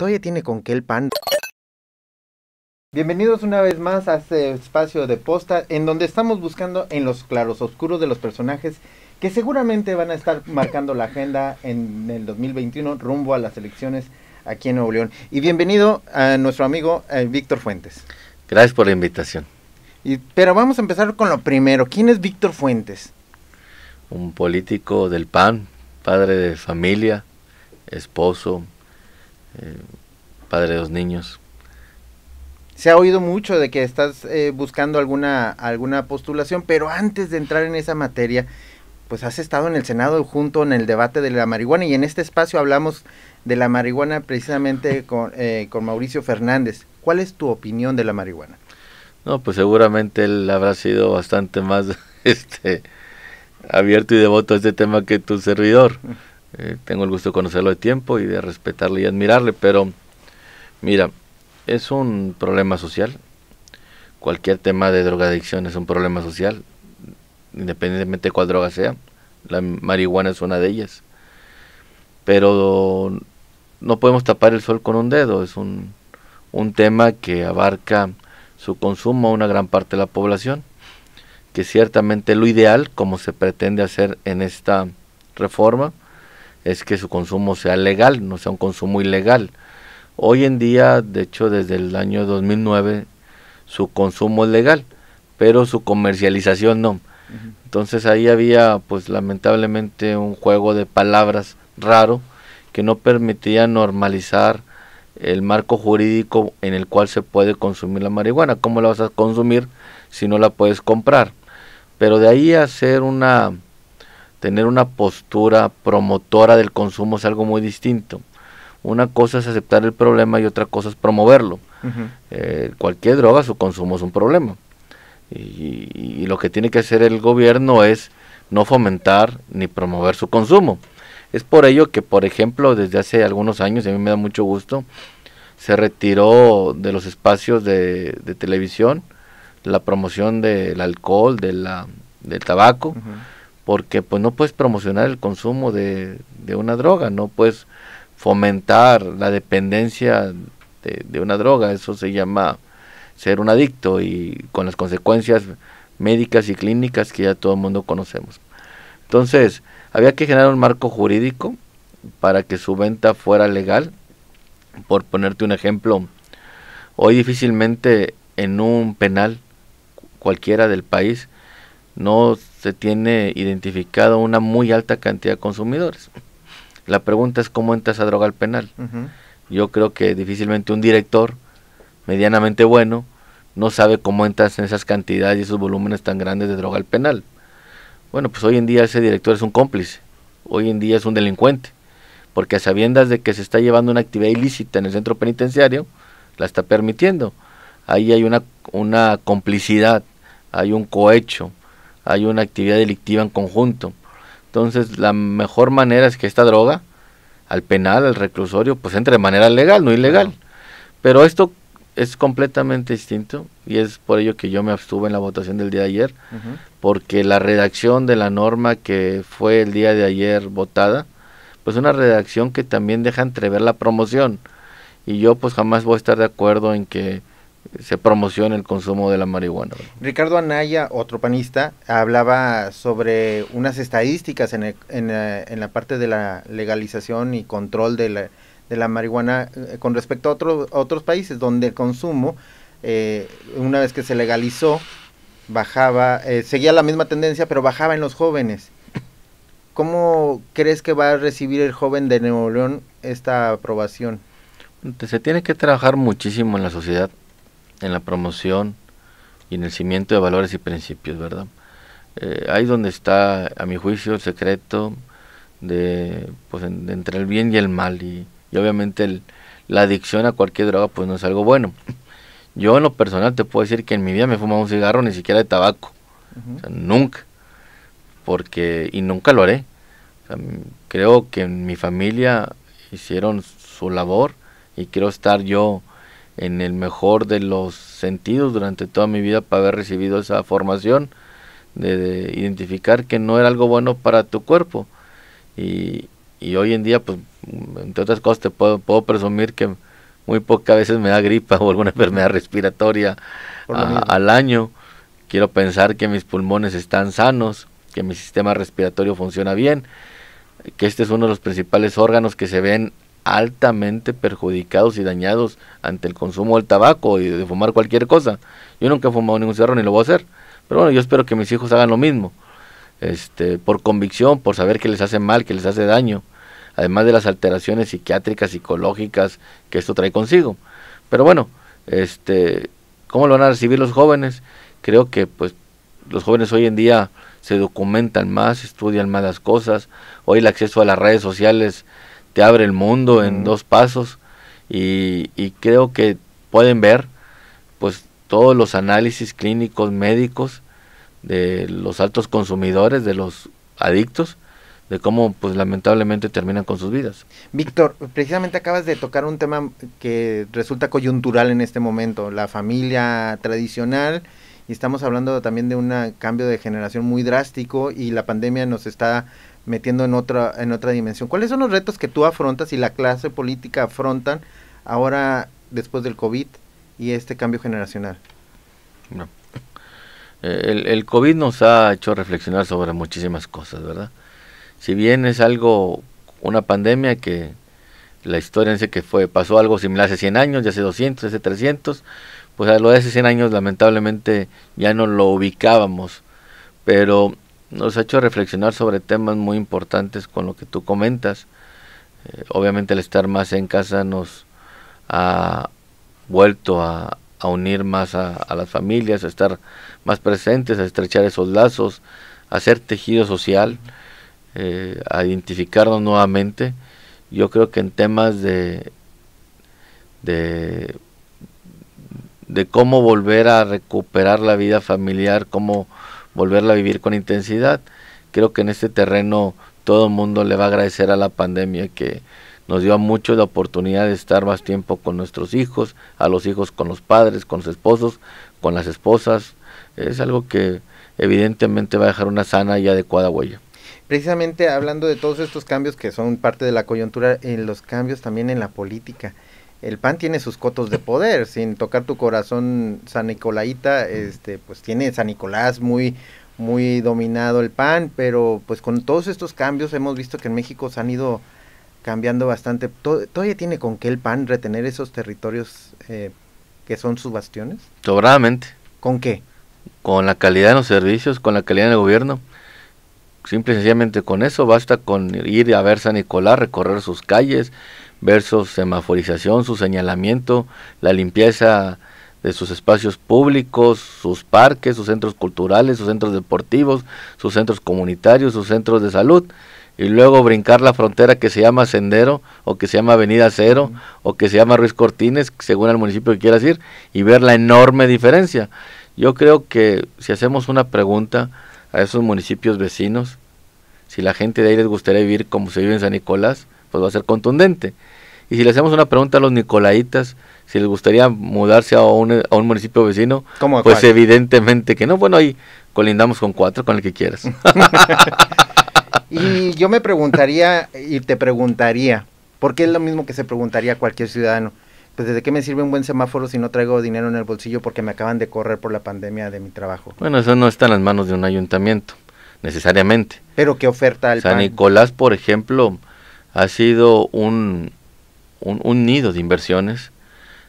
Todavía tiene con qué el pan. Bienvenidos una vez más a este espacio de posta en donde estamos buscando en los claros oscuros de los personajes que seguramente van a estar marcando la agenda en el 2021 rumbo a las elecciones aquí en Nuevo León. Y bienvenido a nuestro amigo eh, Víctor Fuentes. Gracias por la invitación. pero vamos a empezar con lo primero. ¿Quién es Víctor Fuentes? Un político del PAN, padre de familia, esposo, padre de los niños. Se ha oído mucho de que estás eh, buscando alguna, alguna postulación, pero antes de entrar en esa materia, pues has estado en el Senado junto en el debate de la marihuana y en este espacio hablamos de la marihuana precisamente con, eh, con Mauricio Fernández. ¿Cuál es tu opinión de la marihuana? No, pues seguramente él habrá sido bastante más este, abierto y devoto a este tema que tu servidor. Eh, tengo el gusto de conocerlo de tiempo y de respetarle y admirarle, pero mira, es un problema social. Cualquier tema de drogadicción es un problema social, independientemente de cuál droga sea. La marihuana es una de ellas. Pero no podemos tapar el sol con un dedo, es un, un tema que abarca su consumo a una gran parte de la población, que ciertamente lo ideal, como se pretende hacer en esta reforma, es que su consumo sea legal, no sea un consumo ilegal. Hoy en día, de hecho, desde el año 2009, su consumo es legal, pero su comercialización no. Entonces ahí había, pues lamentablemente, un juego de palabras raro que no permitía normalizar el marco jurídico en el cual se puede consumir la marihuana. ¿Cómo la vas a consumir si no la puedes comprar? Pero de ahí hacer una tener una postura promotora del consumo es algo muy distinto. Una cosa es aceptar el problema y otra cosa es promoverlo. Eh, cualquier droga, su consumo es un problema. Y, lo que tiene que hacer el gobierno es no fomentar ni promover su consumo. Es por ello que, por ejemplo, desde hace algunos años, y a mí me da mucho gusto, se retiró de los espacios de, televisión la promoción del alcohol, de la, del tabaco porque pues no puedes promocionar el consumo de, una droga, no puedes fomentar la dependencia de, una droga, eso se llama ser un adicto y con las consecuencias médicas y clínicas que ya todo el mundo conocemos. Entonces, había que generar un marco jurídico para que su venta fuera legal. Por ponerte un ejemplo, hoy difícilmente en un penal cualquiera del país no se tiene identificado una muy alta cantidad de consumidores. La pregunta es cómo entras a droga al penal. Yo creo que difícilmente un director medianamente bueno no sabe cómo entras en esas cantidades y esos volúmenes tan grandes de droga al penal. Bueno, pues hoy en día ese director es un cómplice, hoy en día es un delincuente, porque a sabiendas de que se está llevando una actividad ilícita en el centro penitenciario, la está permitiendo. Ahí hay una, una complicidad, hay un cohecho, hay una actividad delictiva en conjunto. Entonces, la mejor manera es que esta droga, al penal, al reclusorio, pues entre de manera legal, no ilegal. Pero esto es completamente distinto y es por ello que yo me abstuve en la votación del día de ayer, porque la redacción de la norma que fue el día de ayer votada, pues una redacción que también deja entrever la promoción. Y yo pues jamás voy a estar de acuerdo en que se promociona el consumo de la marihuana. Ricardo Anaya, otro panista, hablaba sobre unas estadísticas eh, en, la, parte de la legalización y control de la, marihuana eh, con respecto a, otros países donde el consumo, eh, una vez que se legalizó, bajaba, seguía la misma tendencia, pero bajaba en los jóvenes. ¿Cómo crees que va a recibir el joven de Nuevo León esta aprobación? Se tiene que trabajar muchísimo en la sociedad en la promoción y en el cimiento de valores y principios, ¿verdad? Eh, ahí donde está, a mi juicio, el secreto de, pues, entre el bien y el mal. Y, obviamente el, la adicción a cualquier droga, pues no es algo bueno. Yo en lo personal te puedo decir que en mi vida me fumaba un cigarro ni siquiera de tabaco. nunca. Porque, y nunca lo haré. creo que en mi familia hicieron su labor y quiero estar yo en el mejor de los sentidos durante toda mi vida para haber recibido esa formación de, identificar que no era algo bueno para tu cuerpo. Y, y, hoy en día, pues, entre otras cosas, te puedo, presumir que muy pocas veces me da gripa o alguna enfermedad respiratoria al año. Quiero pensar que mis pulmones están sanos, que mi sistema respiratorio funciona bien, que este es uno de los principales órganos que se ven altamente perjudicados y dañados ante el consumo del tabaco y de fumar cualquier cosa. Yo nunca he fumado ningún cerro ni lo voy a hacer. Pero bueno, yo espero que mis hijos hagan lo mismo. Este, por convicción, por saber que les hace mal, que les hace daño, además de las alteraciones psiquiátricas, psicológicas que esto trae consigo. Pero bueno, este, ¿cómo lo van a recibir los jóvenes? Creo que pues los jóvenes hoy en día se documentan más, estudian más las cosas, hoy el acceso a las redes sociales te abre el mundo en dos pasos y, creo que pueden ver pues todos los análisis clínicos médicos de los altos consumidores, de los adictos, de cómo pues lamentablemente terminan con sus vidas. Víctor, precisamente acabas de tocar un tema que resulta coyuntural en este momento, la familia tradicional y estamos hablando también de un cambio de generación muy drástico y la pandemia nos está metiendo en otra, en otra dimensión. ¿Cuáles son los retos que tú afrontas y la clase política afrontan ahora después del COVID y este cambio generacional? Eh, el, COVID nos ha hecho reflexionar sobre muchísimas cosas, ¿verdad? Si bien es algo, una pandemia que la historia dice que fue, pasó algo similar hace 100 años, ya hace 200, hace 300, pues a lo de hace 100 años lamentablemente ya no lo ubicábamos, pero nos ha hecho reflexionar sobre temas muy importantes con lo que tú comentas. Eh, obviamente el estar más en casa nos ha vuelto a, unir más a, las familias, a estar más presentes, a estrechar esos lazos, a hacer tejido social, eh, a identificarnos nuevamente. Yo creo que en temas de, de, de cómo volver a recuperar la vida familiar, cómo volverla a vivir con intensidad. Creo que en este terreno todo el mundo le va a agradecer a la pandemia que nos dio a muchos la oportunidad de estar más tiempo con nuestros hijos, a los hijos con los padres, con los esposos, con las esposas. Es algo que evidentemente va a dejar una sana y adecuada huella. Precisamente hablando de todos estos cambios que son parte de la coyuntura, en los cambios también en la política el PAN tiene sus cotos de poder, sin tocar tu corazón San Nicolaita, este, pues tiene San Nicolás muy, muy dominado el PAN, pero pues con todos estos cambios hemos visto que en México se han ido cambiando bastante. ¿Todavía tiene con qué el PAN retener esos territorios eh, que son sus bastiones? Sobradamente. ¿Con qué? Con la calidad de los servicios, con la calidad del gobierno. Simple y sencillamente con eso, basta con ir a ver San Nicolás, recorrer sus calles, su semaforización, su señalamiento, la limpieza de sus espacios públicos, sus parques, sus centros culturales, sus centros deportivos, sus centros comunitarios, sus centros de salud, y luego brincar la frontera que se llama Sendero, o que se llama Avenida Cero, o que se llama Ruiz Cortines, según el municipio que quieras ir, y ver la enorme diferencia. Yo creo que si hacemos una pregunta a esos municipios vecinos, si la gente de ahí les gustaría vivir como se vive en San Nicolás, pues va a ser contundente. Y si le hacemos una pregunta a los nicolaitas, si les gustaría mudarse a un, a un municipio vecino, pues evidentemente que no. Bueno, ahí colindamos con cuatro, con el que quieras. y yo me preguntaría, y te preguntaría, porque es lo mismo que se preguntaría a cualquier ciudadano, pues desde qué me sirve un buen semáforo si no traigo dinero en el bolsillo porque me acaban de correr por la pandemia de mi trabajo. Bueno, eso no está en las manos de un ayuntamiento, necesariamente. Pero qué oferta el San Nicolás, por ejemplo, ha sido un, nido de inversiones.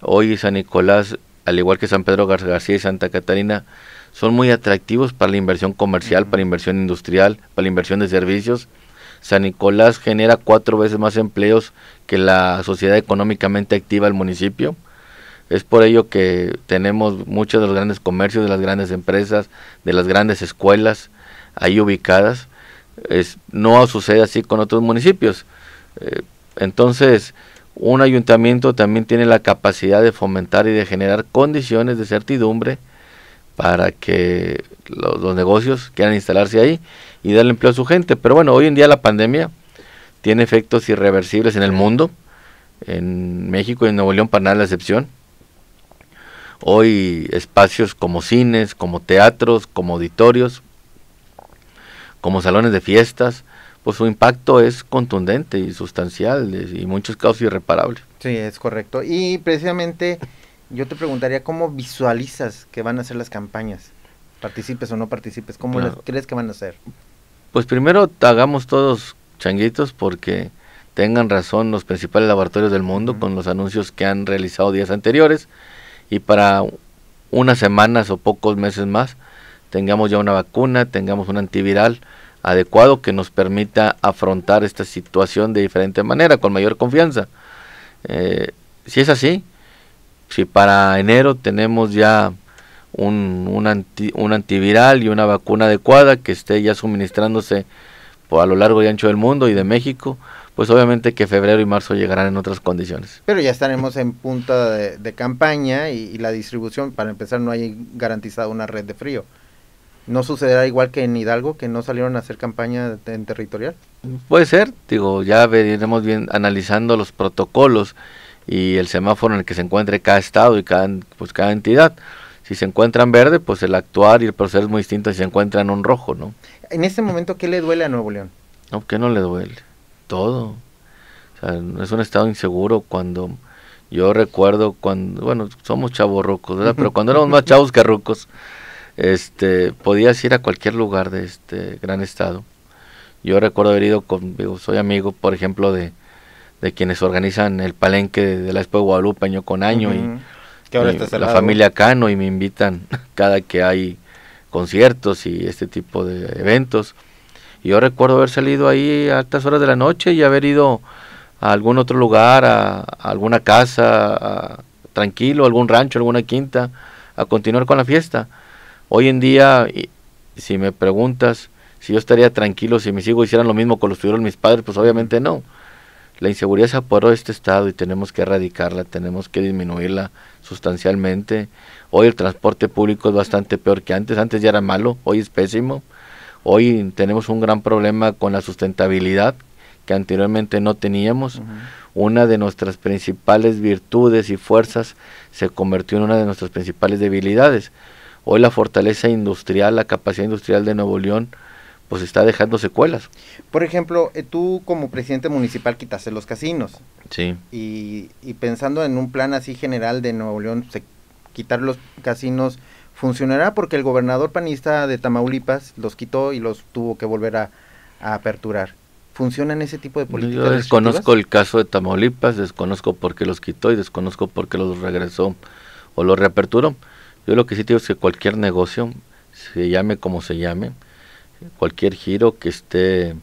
Hoy San Nicolás, al igual que San Pedro Gar García y Santa Catarina, son muy atractivos para la inversión comercial, para la inversión industrial, para la inversión de servicios. San Nicolás genera cuatro veces más empleos que la sociedad económicamente activa del municipio. Es por ello que tenemos muchos de los grandes comercios, de las grandes empresas, de las grandes escuelas ahí ubicadas. no sucede así con otros municipios. Eh, entonces, un ayuntamiento también tiene la capacidad de fomentar y de generar condiciones de certidumbre para que los, los, negocios quieran instalarse ahí y darle empleo a su gente. Pero bueno, hoy en día la pandemia tiene efectos irreversibles en el mundo, en México y en Nuevo León para nada la excepción. Hoy espacios como cines, como teatros, como auditorios, como salones de fiestas, pues su impacto es contundente y sustancial y muchos casos irreparable. Sí, es correcto. Y precisamente yo te preguntaría cómo visualizas que van a ser las campañas, participes o no participes, ¿cómo crees que van a ser? Pues primero hagamos todos changuitos porque tengan razón los principales laboratorios del mundo con los anuncios que han realizado días anteriores y para unas semanas o pocos meses más tengamos ya una vacuna, tengamos un antiviral, adecuado que nos permita afrontar esta situación de diferente manera, con mayor confianza. Eh, si es así, si para enero tenemos ya un, antiviral y una vacuna adecuada que esté ya suministrándose por, a lo largo y ancho del mundo y de México, pues obviamente que febrero y marzo llegarán en otras condiciones. Pero ya estaremos en punta de, campaña y, y, la distribución, para empezar, no hay garantizada una red de frío. ¿No sucederá igual que en Hidalgo, que no salieron a hacer campaña en territorial? Puede ser, digo, ya veremos bien analizando los protocolos y el semáforo en el que se encuentre cada estado y cada, pues, cada entidad. Si se encuentran verde, pues el actuar y el proceso es muy distinto si se encuentran en un rojo, ¿no? En este momento, ¿qué le duele a Nuevo León? No, que no le duele? Todo. O es un estado inseguro cuando... Yo recuerdo cuando, bueno, somos chavos ¿verdad? Pero cuando éramos más chavos que rocos este, podías ir a cualquier lugar de este gran estado. Yo recuerdo haber ido con, soy amigo, por ejemplo, de, quienes organizan el palenque de, la Expo de Guadalupe año con año y, la familia Cano y me invitan cada que hay conciertos y este tipo de eventos. yo recuerdo haber salido ahí a altas horas de la noche y haber ido a algún otro lugar, a, alguna casa, tranquilo, algún rancho, alguna quinta, a continuar con la fiesta Hoy en día, si me preguntas si yo estaría tranquilo si mis hijos hicieran lo mismo que los tuvieron mis padres, pues obviamente no. La inseguridad se apoderó de este estado y tenemos que erradicarla, tenemos que disminuirla sustancialmente. Hoy el transporte público es bastante peor que antes, antes ya era malo, hoy es pésimo. Hoy tenemos un gran problema con la sustentabilidad que anteriormente no teníamos. Una de nuestras principales virtudes y fuerzas se convirtió en una de nuestras principales debilidades. Hoy la fortaleza industrial, la capacidad industrial de Nuevo León, pues está dejando secuelas. Por ejemplo, eh, tú como presidente municipal quitaste los casinos. Sí. Y, pensando en un plan así general de Nuevo León, se, quitar los casinos funcionará porque el gobernador panista de Tamaulipas los quitó y los tuvo que volver a, a aperturar. en ese tipo de políticas? Yo desconozco el caso de Tamaulipas, desconozco por qué los quitó y desconozco por qué los regresó o los reaperturó. Yo lo que sí digo es que cualquier negocio, se llame como se llame, cualquier giro que esté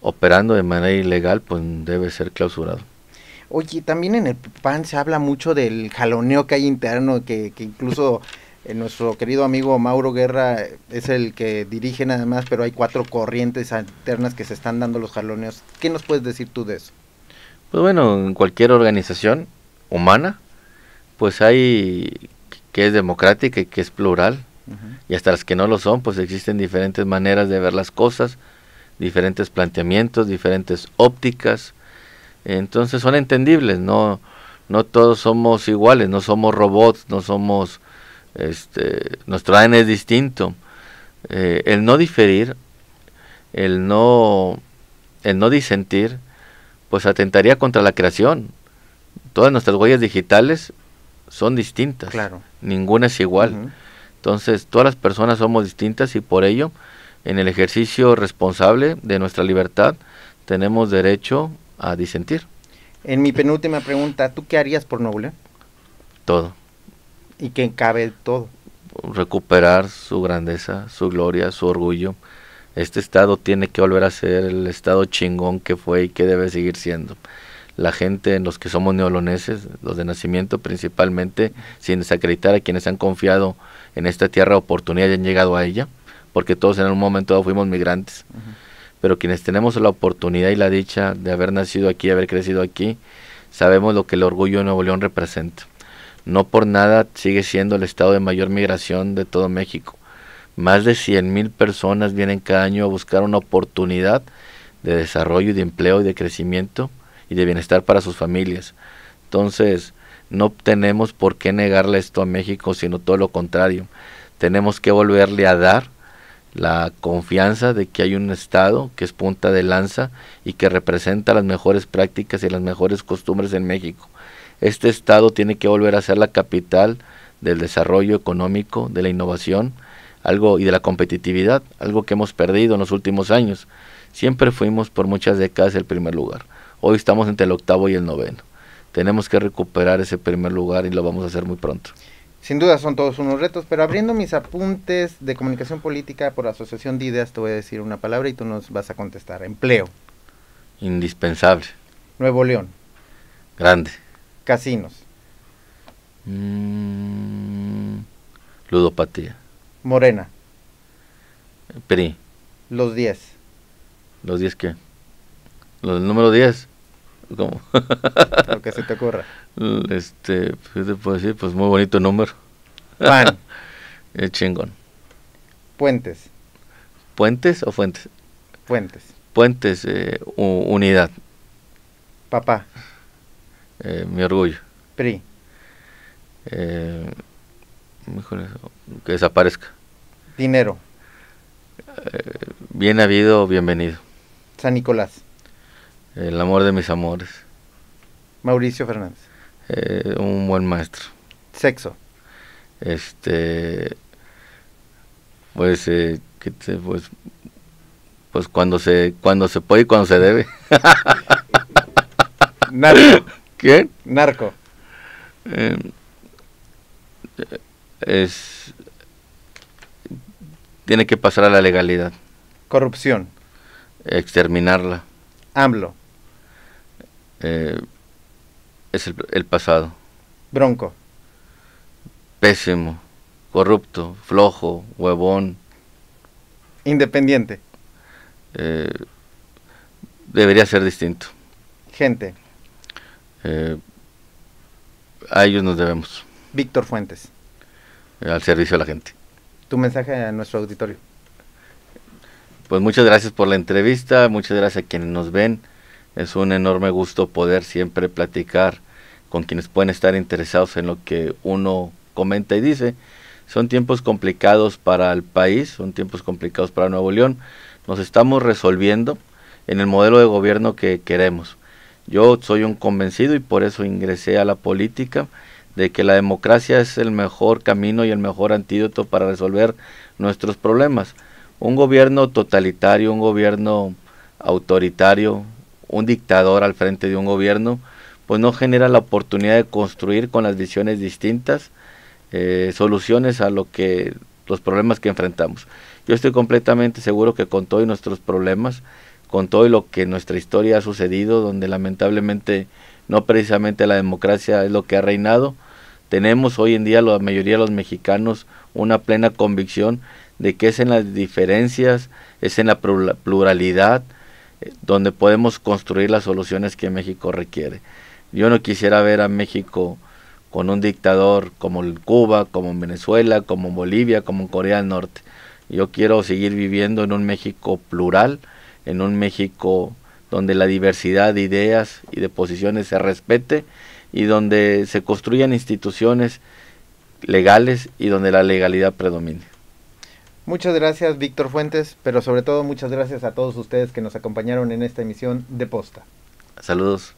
operando de manera ilegal, pues debe ser clausurado. Oye, también en el PAN se habla mucho del jaloneo que hay interno, que, incluso eh, nuestro querido amigo Mauro Guerra es el que dirige nada más, pero hay cuatro corrientes alternas que se están dando los jaloneos. ¿Qué nos puedes decir tú de eso? Pues bueno, en cualquier organización humana, pues hay que es democrática y que es plural. Y hasta las que no lo son, pues existen diferentes maneras de ver las cosas, diferentes planteamientos, diferentes ópticas. Entonces son entendibles, no, no todos somos iguales, no somos robots, no somos, este, nuestro ADN es distinto. Eh, el no diferir, el no, el no disentir, pues atentaría contra la creación. Todas nuestras huellas digitales son distintas. Ninguna es igual. Entonces, todas las personas somos distintas y por ello, en el ejercicio responsable de nuestra libertad, tenemos derecho a disentir. En mi penúltima pregunta, ¿tú qué harías por Noble? Todo. ¿Y qué cabe todo? Recuperar su grandeza, su gloria, su orgullo. Este estado tiene que volver a ser el estado chingón que fue y que debe seguir siendo la gente, en los que somos neoloneses, los de nacimiento principalmente, sin desacreditar a quienes han confiado en esta tierra oportunidad y han llegado a ella, porque todos en un momento fuimos migrantes. Pero quienes tenemos la oportunidad y la dicha de haber nacido aquí, haber crecido aquí, sabemos lo que el orgullo de Nuevo León representa. No por nada sigue siendo el estado de mayor migración de todo México. Más de 100.000 mil personas vienen cada año a buscar una oportunidad de desarrollo, de empleo y de crecimiento y de bienestar para sus familias. Entonces, no tenemos por qué negarle esto a México, sino todo lo contrario. Tenemos que volverle a dar la confianza de que hay un Estado que es punta de lanza y que representa las mejores prácticas y las mejores costumbres en México. Este Estado tiene que volver a ser la capital del desarrollo económico, de la innovación, algo y de la competitividad, algo que hemos perdido en los últimos años. Siempre fuimos por muchas décadas el primer lugar. Hoy estamos entre el octavo y el noveno. Tenemos que recuperar ese primer lugar y lo vamos a hacer muy pronto. Sin duda son todos unos retos, pero abriendo mis apuntes de comunicación política por la asociación de ideas, te voy a decir una palabra y tú nos vas a contestar. Empleo. Indispensable. Nuevo León. Grande. Casinos. Mm, ludopatía. Morena. PRI. Los 10. ¿Los 10 qué? ¿Los del número 10? como lo que se te ocurra. Este, Pues muy bonito número. Pan. es chingón. Puentes. ¿Puentes o fuentes? Puentes. Puentes, eh, unidad. Papá. Eh, mi orgullo. PRI. Eh, que desaparezca. Dinero. bien habido, bienvenido. San Nicolás el amor de mis amores. Mauricio Fernández. Eh, un buen maestro. Sexo. Este, pues, eh, pues, pues, cuando se, cuando se puede y cuando se debe. Narco. ¿Qué? Narco. Eh, es, tiene que pasar a la legalidad. Corrupción. Exterminarla. AMLO. Eh, es el, pasado. Bronco. Pésimo, corrupto, flojo, huevón. Independiente. Eh, debería ser distinto. Gente. Eh, a ellos nos debemos. Víctor Fuentes. al servicio de la gente. Tu mensaje a nuestro auditorio. Pues muchas gracias por la entrevista, muchas gracias a quienes nos ven. Es un enorme gusto poder siempre platicar con quienes pueden estar interesados en lo que uno comenta y dice. Son tiempos complicados para el país, son tiempos complicados para Nuevo León. Nos estamos resolviendo en el modelo de gobierno que queremos. Yo soy un convencido y por eso ingresé a la política de que la democracia es el mejor camino y el mejor antídoto para resolver nuestros problemas. Un gobierno totalitario, un gobierno autoritario, un dictador al frente de un gobierno, pues no genera la oportunidad de construir con las visiones distintas eh, soluciones a lo que los problemas que enfrentamos. Yo estoy completamente seguro que con todos nuestros problemas, con todo lo que nuestra historia ha sucedido, donde lamentablemente no precisamente la democracia es lo que ha reinado, tenemos hoy en día la mayoría de los mexicanos una plena convicción de que es en las diferencias, es en la pluralidad, donde podemos construir las soluciones que México requiere. Yo no quisiera ver a México con un dictador como Cuba, como Venezuela, como Bolivia, como Corea del Norte. Yo quiero seguir viviendo en un México plural, en un México donde la diversidad de ideas y de posiciones se respete y donde se construyan instituciones legales y donde la legalidad predomine. Muchas gracias, Víctor Fuentes, pero sobre todo muchas gracias a todos ustedes que nos acompañaron en esta emisión de Posta. Saludos.